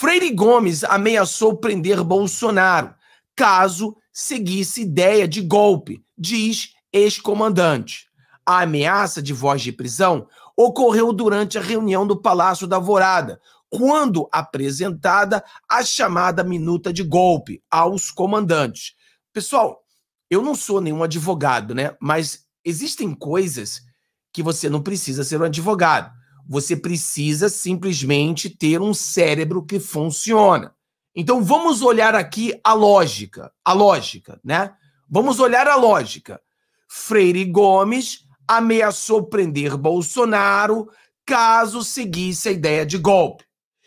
Freire Gomes ameaçou prender Bolsonaro caso seguisse ideia de golpe, diz ex-comandante. A ameaça de voz de prisão ocorreu durante a reunião do Palácio da Vorada, quando apresentada a chamada minuta de golpe aos comandantes. Pessoal, eu não sou nenhum advogado, né? Mas existem coisas que você não precisa ser um advogado. Você precisa simplesmente ter um cérebro que funciona. Então vamos olhar aqui a lógica, a lógica, né? Vamos olhar a lógica. Freire Gomes ameaçou prender Bolsonaro caso seguisse a ideia de golpe.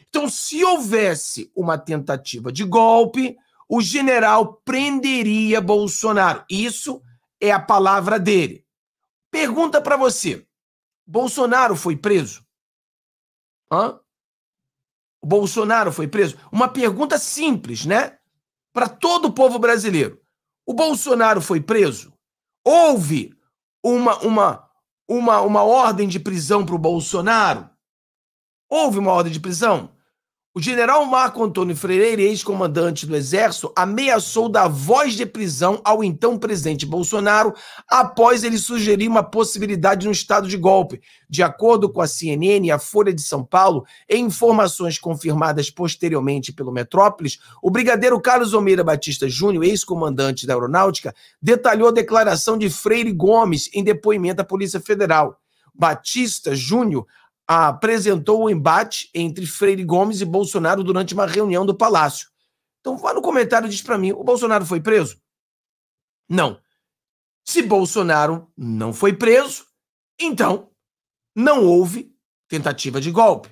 Então, se houvesse uma tentativa de golpe, o general prenderia Bolsonaro. Isso é a palavra dele. Pergunta para você: Bolsonaro foi preso? Hã? O Bolsonaro foi preso? Uma pergunta simples, né? Para todo o povo brasileiro. O Bolsonaro foi preso? Houve uma, uma, uma, uma ordem de prisão para o Bolsonaro? Houve uma ordem de prisão? O general Marco Antônio Freire, ex-comandante do Exército, ameaçou dar voz de prisão ao então presidente Bolsonaro após ele sugerir uma possibilidade de um estado de golpe. De acordo com a CNN e a Folha de São Paulo, em informações confirmadas posteriormente pelo Metrópolis, o brigadeiro Carlos Almeida Batista Júnior, ex-comandante da Aeronáutica, detalhou a declaração de Freire Gomes em depoimento à Polícia Federal. Batista Júnior apresentou o um embate entre Freire Gomes e Bolsonaro durante uma reunião do Palácio. Então, vá no comentário e diz para mim: o Bolsonaro foi preso? Não. Se Bolsonaro não foi preso, então não houve tentativa de golpe.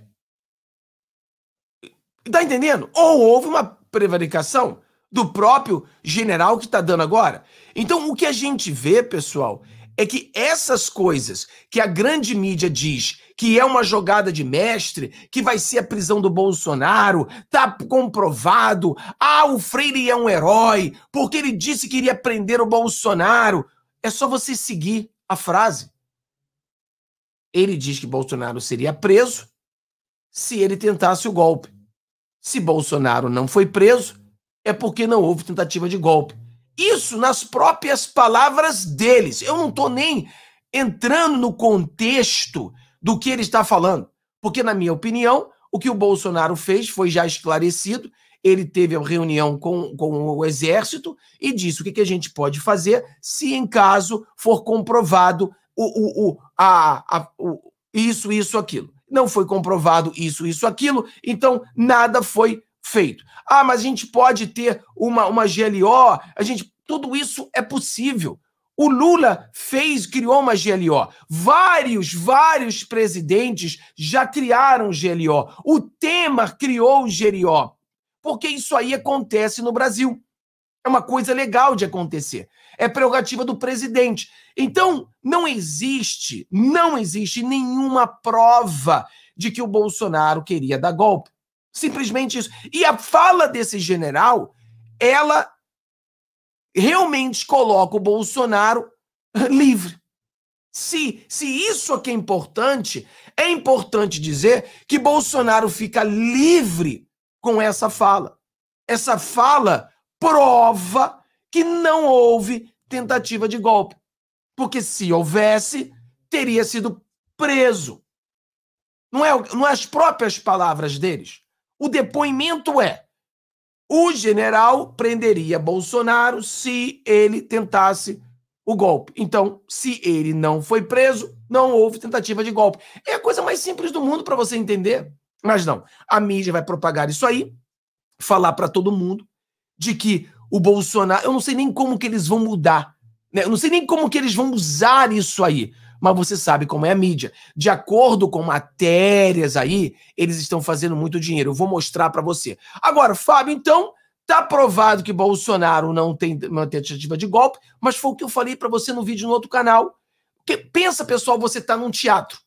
Tá entendendo? Ou houve uma prevaricação do próprio general que tá dando agora. Então, o que a gente vê, pessoal, é que essas coisas que a grande mídia diz que é uma jogada de mestre, que vai ser a prisão do Bolsonaro, tá comprovado, ah, o Freire é um herói, porque ele disse que iria prender o Bolsonaro. É só você seguir a frase. Ele diz que Bolsonaro seria preso se ele tentasse o golpe. Se Bolsonaro não foi preso, é porque não houve tentativa de golpe. Isso nas próprias palavras deles. Eu não estou nem entrando no contexto do que ele está falando, porque, na minha opinião, o que o Bolsonaro fez foi já esclarecido. Ele teve a reunião com, com o Exército e disse o que, que a gente pode fazer se, em caso, for comprovado o, o, o, a, a, o, isso, isso, aquilo. Não foi comprovado isso, isso, aquilo, então nada foi feito. Ah, mas a gente pode ter uma, uma GLO, a gente. Tudo isso é possível. O Lula fez, criou uma GLO. Vários, vários presidentes já criaram GLO. O Temer criou o GLO. Porque isso aí acontece no Brasil. É uma coisa legal de acontecer. É prerrogativa do presidente. Então, não existe, não existe nenhuma prova de que o Bolsonaro queria dar golpe. Simplesmente isso. E a fala desse general, ela realmente coloca o Bolsonaro livre. Se, se isso aqui é importante, é importante dizer que Bolsonaro fica livre com essa fala. Essa fala prova que não houve tentativa de golpe. Porque se houvesse, teria sido preso. Não é, não é as próprias palavras deles. O depoimento é: o general prenderia Bolsonaro se ele tentasse o golpe. Então, se ele não foi preso, não houve tentativa de golpe. É a coisa mais simples do mundo para você entender. Mas não, a mídia vai propagar isso aí, falar para todo mundo de que o Bolsonaro, eu não sei nem como que eles vão mudar, né? Eu não sei nem como que eles vão usar isso aí mas você sabe como é a mídia. De acordo com matérias aí, eles estão fazendo muito dinheiro. Eu vou mostrar para você. Agora, Fábio, então, tá provado que Bolsonaro não tem uma tentativa de golpe, mas foi o que eu falei para você no vídeo no outro canal. pensa, pessoal, você tá num teatro.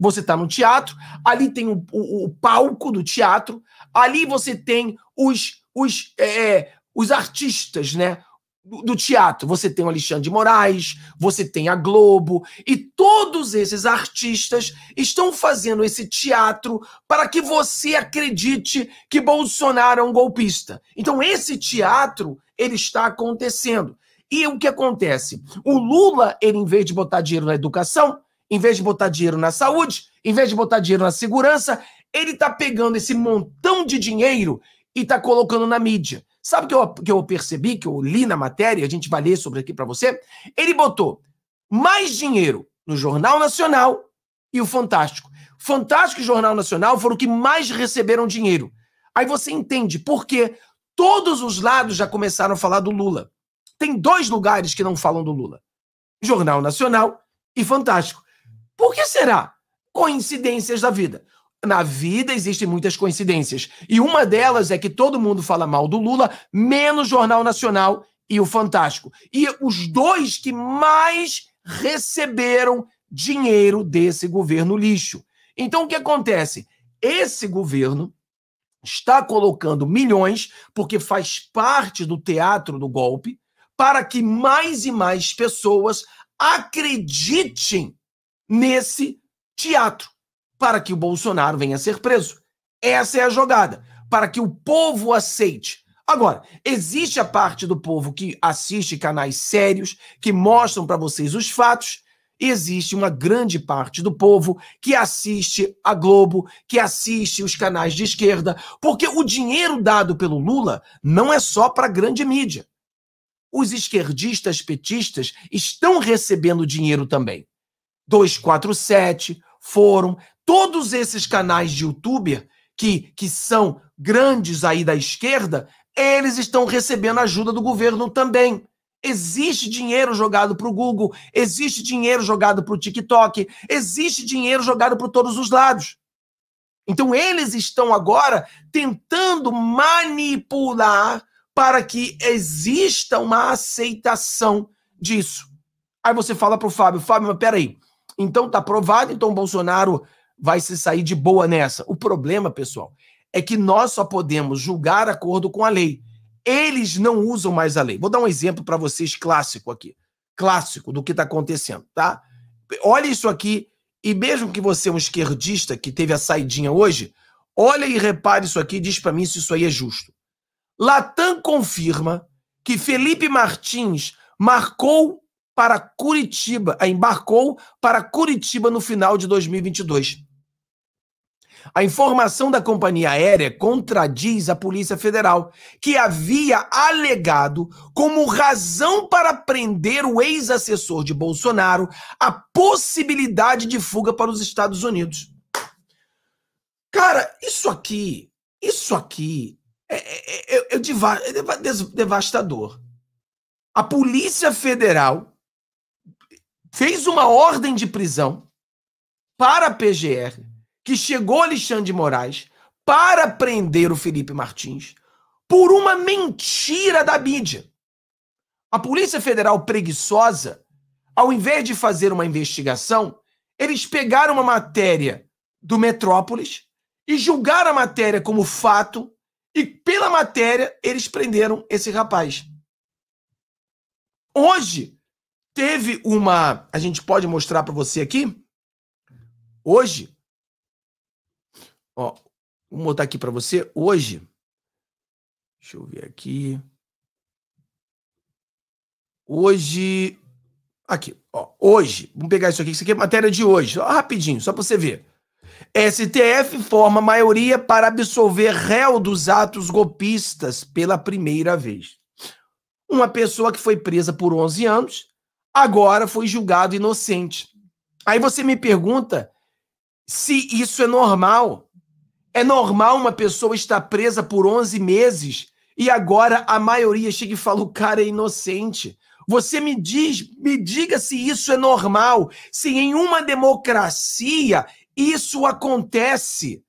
Você tá num teatro, ali tem o, o, o palco do teatro, ali você tem os, os, é, é os artistas, né? do, teatro. Você tem o Alexandre de Moraes, você tem a Globo, e todos esses artistas estão fazendo esse teatro para que você acredite que Bolsonaro é um golpista. Então, esse teatro ele está acontecendo. E o que acontece? O Lula, ele, em vez de botar dinheiro na educação, em vez de botar dinheiro na saúde, em vez de botar dinheiro na segurança, ele está pegando esse montão de dinheiro e está colocando na mídia. Sabe o que eu, que eu percebi, que eu li na matéria, a gente vai ler sobre aqui para você? Ele botou mais dinheiro no Jornal Nacional e o Fantástico. Fantástico e Jornal Nacional foram o que mais receberam dinheiro. Aí você entende por quê. Todos os lados já começaram a falar do Lula. Tem dois lugares que não falam do Lula: Jornal Nacional e Fantástico. Por que será? Coincidências da vida na vida existem muitas coincidências. E uma delas é que todo mundo fala mal do Lula, menos Jornal Nacional e o Fantástico. E os dois que mais receberam dinheiro desse governo lixo. Então o que acontece? Esse governo está colocando milhões, porque faz parte do teatro do golpe, para que mais e mais pessoas acreditem nesse teatro para que o Bolsonaro venha a ser preso. Essa é a jogada, para que o povo aceite. Agora, existe a parte do povo que assiste canais sérios, que mostram para vocês os fatos, e existe uma grande parte do povo que assiste a Globo, que assiste os canais de esquerda, porque o dinheiro dado pelo Lula não é só para a grande mídia. Os esquerdistas petistas estão recebendo dinheiro também. 247, Fórum, todos esses canais de youtuber que, que são grandes aí da esquerda, eles estão recebendo ajuda do governo também. Existe dinheiro jogado para o Google, existe dinheiro jogado para o TikTok, existe dinheiro jogado para todos os lados. Então eles estão agora tentando manipular para que exista uma aceitação disso. Aí você fala para o Fábio, Fábio, mas peraí, então tá provado, então Bolsonaro vai se sair de boa nessa. O problema, pessoal, é que nós só podemos julgar acordo com a lei. Eles não usam mais a lei. Vou dar um exemplo para vocês clássico aqui. Clássico do que está acontecendo, tá? Olha isso aqui e mesmo que você é um esquerdista que teve a saidinha hoje, olha e repare isso aqui e diz para mim se isso aí é justo. Latam confirma que Felipe Martins marcou para Curitiba, embarcou para Curitiba no final de 2022. A informação da companhia aérea contradiz a Polícia Federal, que havia alegado como razão para prender o ex-assessor de Bolsonaro a possibilidade de fuga para os Estados Unidos. Cara, isso aqui, isso aqui é, é, é, é deva devastador. A Polícia Federal fez uma ordem de prisão para a PGR, que chegou Alexandre de Moraes para prender o Felipe Martins por uma mentira da mídia. A Polícia Federal preguiçosa, ao invés de fazer uma investigação, eles pegaram uma matéria do Metrópolis e julgaram a matéria como fato, e pela matéria eles prenderam esse rapaz. Hoje, teve uma. A gente pode mostrar para você aqui. Hoje. Ó, vou botar aqui para você. Hoje. Deixa eu ver aqui. Hoje. Aqui, ó. Hoje. Vamos pegar isso aqui. Isso aqui é matéria de hoje. Ó, rapidinho, só para você ver. STF forma maioria para absolver réu dos atos golpistas pela primeira vez. Uma pessoa que foi presa por 11 anos agora foi julgado inocente. Aí você me pergunta se isso é normal. É normal uma pessoa estar presa por 11 meses e agora a maioria chega e fala o cara é inocente. Você me diz, me diga se isso é normal, se em uma democracia isso acontece.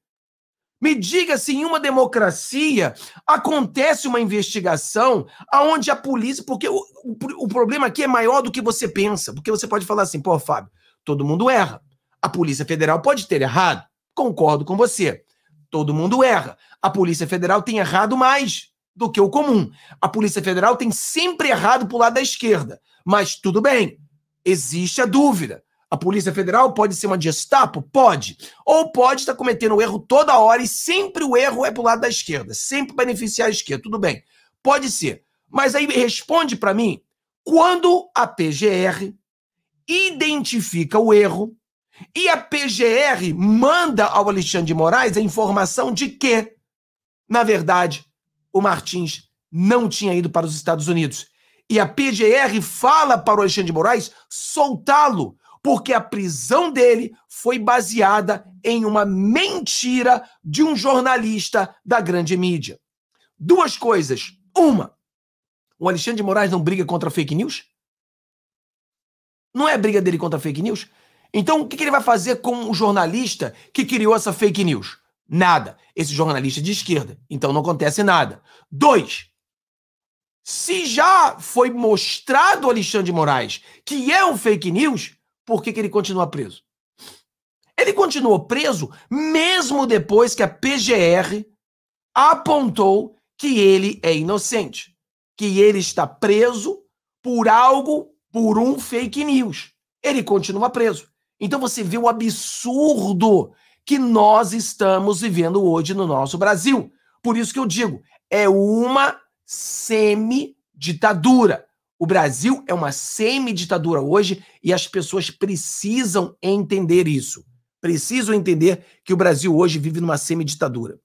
Me diga se em uma democracia acontece uma investigação aonde a polícia, porque o, o, o, problema aqui é maior do que você pensa, porque você pode falar assim, pô, Fábio, todo mundo erra. A Polícia Federal pode ter errado. Concordo com você. Todo mundo erra. A Polícia Federal tem errado mais do que o comum. A Polícia Federal tem sempre errado pro lado da esquerda. Mas tudo bem. Existe a dúvida a Polícia Federal? Pode ser uma Gestapo? Pode. Ou pode estar tá cometendo erro toda hora e sempre o erro é pro lado da esquerda, sempre beneficiar a esquerda, tudo bem. Pode ser. Mas aí responde para mim, quando a PGR identifica o erro e a PGR manda ao Alexandre de Moraes a informação de que, na verdade, o Martins não tinha ido para os Estados Unidos. E a PGR fala para o Alexandre de Moraes soltá-lo porque a prisão dele foi baseada em uma mentira de um jornalista da grande mídia. Duas coisas. Uma, o Alexandre de Moraes não briga contra fake news? Não é a briga dele contra fake news? Então, o que ele vai fazer com o jornalista que criou essa fake news? Nada. Esse jornalista é de esquerda. Então, não acontece nada. Dois, se já foi mostrado o Alexandre de Moraes que é um fake news, por que, que ele continua preso? Ele continuou preso mesmo depois que a PGR apontou que ele é inocente, que ele está preso por algo, por um fake news. Ele continua preso. Então você vê o absurdo que nós estamos vivendo hoje no nosso Brasil. Por isso que eu digo, é uma semi-ditadura. O Brasil é uma semi-ditadura hoje e as pessoas precisam entender isso. Precisam entender que o Brasil hoje vive numa semi-ditadura.